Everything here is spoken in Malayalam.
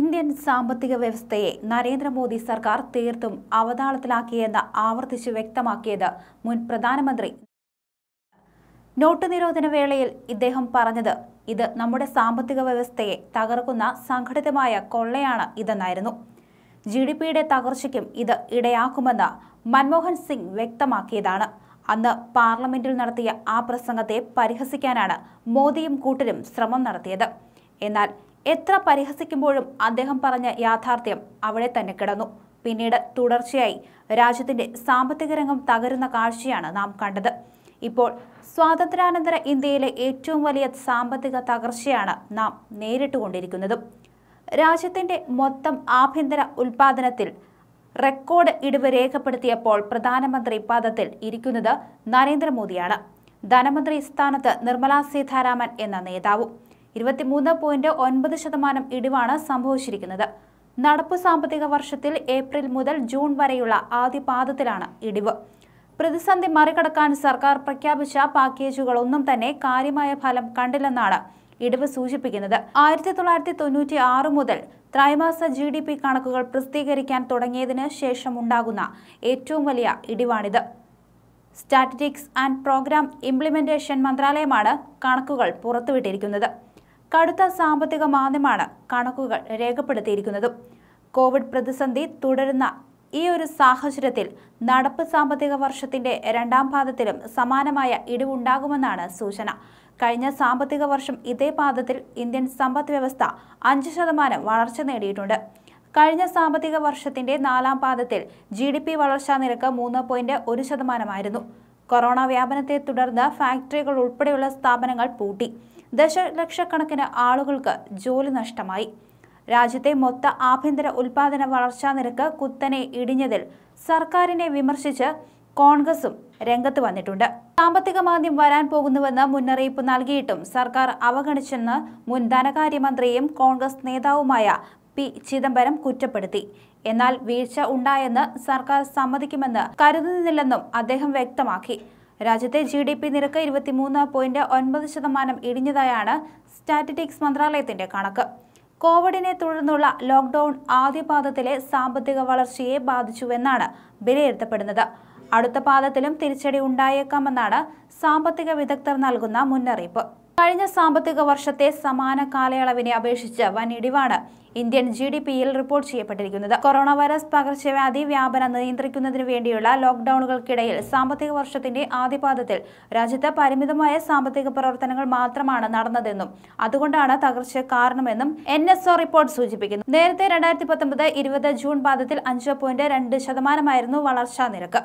ഇന്ത്യൻ സാമ്പത്തിക വ്യവസ്ഥയെ നരേന്ദ്രമോദി സർക്കാർ തീർത്തും അവതാളത്തിലാക്കിയെന്ന് ആവർത്തിച്ച് വ്യക്തമാക്കിയത് മുൻ പ്രധാനമന്ത്രി നോട്ട് നിരോധന വേളയിൽ ഇദ്ദേഹം പറഞ്ഞത് ഇത് നമ്മുടെ സാമ്പത്തിക വ്യവസ്ഥയെ തകർക്കുന്ന സംഘടിതമായ കൊള്ളയാണ് ഇതെന്നായിരുന്നു ജി ഡി പിയുടെ തകർച്ചയ്ക്കും ഇത് ഇടയാക്കുമെന്ന് മൻമോഹൻ സിംഗ് വ്യക്തമാക്കിയതാണ് അന്ന് പാർലമെന്റിൽ നടത്തിയ ആ പ്രസംഗത്തെ പരിഹസിക്കാനാണ് മോദിയും കൂട്ടരും ശ്രമം നടത്തിയത് എന്നാൽ എത്ര പരിഹസിക്കുമ്പോഴും അദ്ദേഹം പറഞ്ഞ യാഥാർത്ഥ്യം അവിടെ തന്നെ കിടന്നു പിന്നീട് തുടർച്ചയായി രാജ്യത്തിന്റെ സാമ്പത്തിക രംഗം തകരുന്ന കാഴ്ചയാണ് നാം കണ്ടത് ഇപ്പോൾ സ്വാതന്ത്ര്യാനന്തര ഇന്ത്യയിലെ ഏറ്റവും വലിയ സാമ്പത്തിക തകർച്ചയാണ് നാം നേരിട്ടുകൊണ്ടിരിക്കുന്നതും രാജ്യത്തിന്റെ മൊത്തം ആഭ്യന്തര ഉൽപാദനത്തിൽ റെക്കോർഡ് ഇടിവ് രേഖപ്പെടുത്തിയപ്പോൾ പ്രധാനമന്ത്രി പദത്തിൽ ഇരിക്കുന്നത് നരേന്ദ്രമോദിയാണ് ധനമന്ത്രി സ്ഥാനത്ത് നിർമ്മലാ സീതാരാമൻ എന്ന നേതാവും ഇരുപത്തിമൂന്ന് പോയിന്റ് ഒൻപത് ശതമാനം ഇടിവാണ് സംഭവിച്ചിരിക്കുന്നത് നടപ്പു സാമ്പത്തിക വർഷത്തിൽ ഏപ്രിൽ മുതൽ ജൂൺ വരെയുള്ള ആദ്യ പാദത്തിലാണ് ഇടിവ് പ്രതിസന്ധി മറികടക്കാൻ സർക്കാർ പ്രഖ്യാപിച്ച പാക്കേജുകളൊന്നും തന്നെ കാര്യമായ ഫലം കണ്ടില്ലെന്നാണ് ഇടിവ് സൂചിപ്പിക്കുന്നത് ആയിരത്തി തൊള്ളായിരത്തി തൊണ്ണൂറ്റി ആറ് മുതൽ ത്രൈമാസ ജി ഡി പി കണക്കുകൾ പ്രസിദ്ധീകരിക്കാൻ തുടങ്ങിയതിന് ഉണ്ടാകുന്ന ഏറ്റവും വലിയ ഇടിവാണിത് സ്റ്റാറ്റിറ്റിക്സ് ആൻഡ് പ്രോഗ്രാം ഇംപ്ലിമെന്റേഷൻ മന്ത്രാലയമാണ് കണക്കുകൾ പുറത്തുവിട്ടിരിക്കുന്നത് കടുത്ത സാമ്പത്തിക മാന്ദ്യമാണ് കണക്കുകൾ രേഖപ്പെടുത്തിയിരിക്കുന്നത് കോവിഡ് പ്രതിസന്ധി തുടരുന്ന ഈ ഒരു സാഹചര്യത്തിൽ നടപ്പ് സാമ്പത്തിക വർഷത്തിന്റെ രണ്ടാം പാദത്തിലും സമാനമായ ഇടിവുണ്ടാകുമെന്നാണ് സൂചന കഴിഞ്ഞ സാമ്പത്തിക വർഷം ഇതേ പാദത്തിൽ ഇന്ത്യൻ സമ്പദ് വ്യവസ്ഥ അഞ്ച് ശതമാനം വളർച്ച നേടിയിട്ടുണ്ട് കഴിഞ്ഞ സാമ്പത്തിക വർഷത്തിന്റെ നാലാം പാദത്തിൽ ജി ഡി പി വളർച്ചാ നിരക്ക് മൂന്ന് പോയിന്റ് ഒരു ശതമാനമായിരുന്നു കൊറോണ വ്യാപനത്തെ തുടർന്ന് ഫാക്ടറികൾ ഉൾപ്പെടെയുള്ള സ്ഥാപനങ്ങൾ പൂട്ടി ദശലക്ഷക്കണക്കിന് ആളുകൾക്ക് ജോലി നഷ്ടമായി രാജ്യത്തെ മൊത്ത ആഭ്യന്തര ഉൽപാദന വളർച്ചാ നിരക്ക് കുത്തനെ ഇടിഞ്ഞതിൽ സർക്കാരിനെ വിമർശിച്ച് കോൺഗ്രസും രംഗത്ത് വന്നിട്ടുണ്ട് സാമ്പത്തിക മാന്ദ്യം വരാൻ പോകുന്നുവെന്ന് മുന്നറിയിപ്പ് നൽകിയിട്ടും സർക്കാർ അവഗണിച്ചെന്ന് മുൻ ധനകാര്യമന്ത്രിയും കോൺഗ്രസ് നേതാവുമായ പി ചിദംബരം കുറ്റപ്പെടുത്തി എന്നാൽ വീഴ്ച ഉണ്ടായെന്ന് സർക്കാർ സമ്മതിക്കുമെന്ന് കരുതുന്നില്ലെന്നും അദ്ദേഹം വ്യക്തമാക്കി രാജ്യത്തെ ജി ഡി പി നിരക്ക് ഇരുപത്തിമൂന്ന് പോയിന്റ് ഒൻപത് ശതമാനം ഇടിഞ്ഞതായാണ് സ്റ്റാറ്റിറ്റിക്സ് മന്ത്രാലയത്തിന്റെ കണക്ക് കോവിഡിനെ തുടർന്നുള്ള ലോക്ക്ഡൌൺ ആദ്യപാദത്തിലെ സാമ്പത്തിക വളർച്ചയെ ബാധിച്ചുവെന്നാണ് വിലയിരുത്തപ്പെടുന്നത് അടുത്ത പാദത്തിലും തിരിച്ചടി ഉണ്ടായേക്കാമെന്നാണ് സാമ്പത്തിക വിദഗ്ധർ നൽകുന്ന മുന്നറിയിപ്പ് കഴിഞ്ഞ സാമ്പത്തിക വർഷത്തെ സമാന കാലയളവിനെ അപേക്ഷിച്ച് വൻ ഇടിവാണ് ഇന്ത്യൻ ജി ഡി പിയിൽ റിപ്പോർട്ട് ചെയ്യപ്പെട്ടിരിക്കുന്നത് കൊറോണ വൈറസ് പകർച്ചവ്യാധി വ്യാപനം നിയന്ത്രിക്കുന്നതിനു വേണ്ടിയുള്ള ലോക്ഡൌണുകൾക്കിടയിൽ സാമ്പത്തിക വർഷത്തിന്റെ ആദ്യപാദത്തിൽ രാജ്യത്ത് പരിമിതമായ സാമ്പത്തിക പ്രവർത്തനങ്ങൾ മാത്രമാണ് നടന്നതെന്നും അതുകൊണ്ടാണ് തകർച്ച കാരണമെന്നും എൻ എസ് ഒ റിപ്പോർട്ട് സൂചിപ്പിക്കുന്നു നേരത്തെ രണ്ടായിരത്തി പത്തൊമ്പത് ഇരുപത് ജൂൺ പാദത്തിൽ അഞ്ച് പോയിന്റ് രണ്ട് ശതമാനമായിരുന്നു വളർച്ചാ നിരക്ക്